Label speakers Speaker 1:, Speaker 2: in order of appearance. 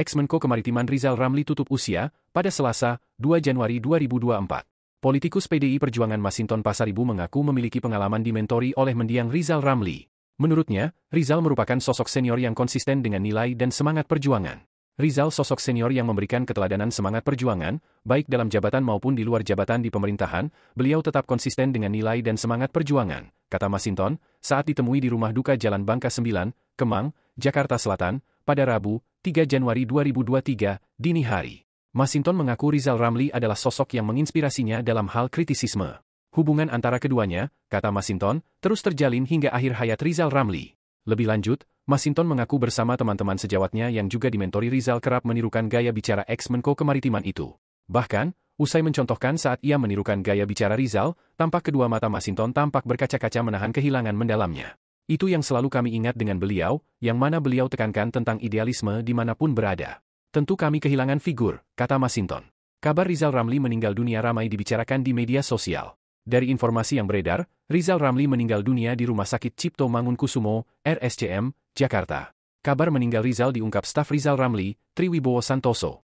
Speaker 1: Ex-Menko Kemaritiman Rizal Ramli tutup usia, pada Selasa, 2 Januari 2024. Politikus PDI Perjuangan Masinton Pasaribu mengaku memiliki pengalaman dimentori oleh mendiang Rizal Ramli. Menurutnya, Rizal merupakan sosok senior yang konsisten dengan nilai dan semangat perjuangan. Rizal sosok senior yang memberikan keteladanan semangat perjuangan, baik dalam jabatan maupun di luar jabatan di pemerintahan, beliau tetap konsisten dengan nilai dan semangat perjuangan, kata Masinton, saat ditemui di rumah duka Jalan Bangka 9, Kemang, Jakarta Selatan, pada Rabu, 3 Januari 2023, dini hari. Masinton mengaku Rizal Ramli adalah sosok yang menginspirasinya dalam hal kritisisme. Hubungan antara keduanya, kata Masinton, terus terjalin hingga akhir hayat Rizal Ramli. Lebih lanjut, Masinton mengaku bersama teman-teman sejawatnya yang juga dimentori Rizal kerap menirukan gaya bicara ex-menko kemaritiman itu. Bahkan, usai mencontohkan saat ia menirukan gaya bicara Rizal, tampak kedua mata Masinton tampak berkaca-kaca menahan kehilangan mendalamnya. Itu yang selalu kami ingat dengan beliau, yang mana beliau tekankan tentang idealisme dimanapun berada. Tentu kami kehilangan figur, kata Masinton. Kabar Rizal Ramli meninggal dunia ramai dibicarakan di media sosial. Dari informasi yang beredar, Rizal Ramli meninggal dunia di Rumah Sakit Cipto Mangunkusumo, RSCM, Jakarta. Kabar meninggal Rizal diungkap staf Rizal Ramli, Triwibowo Santoso.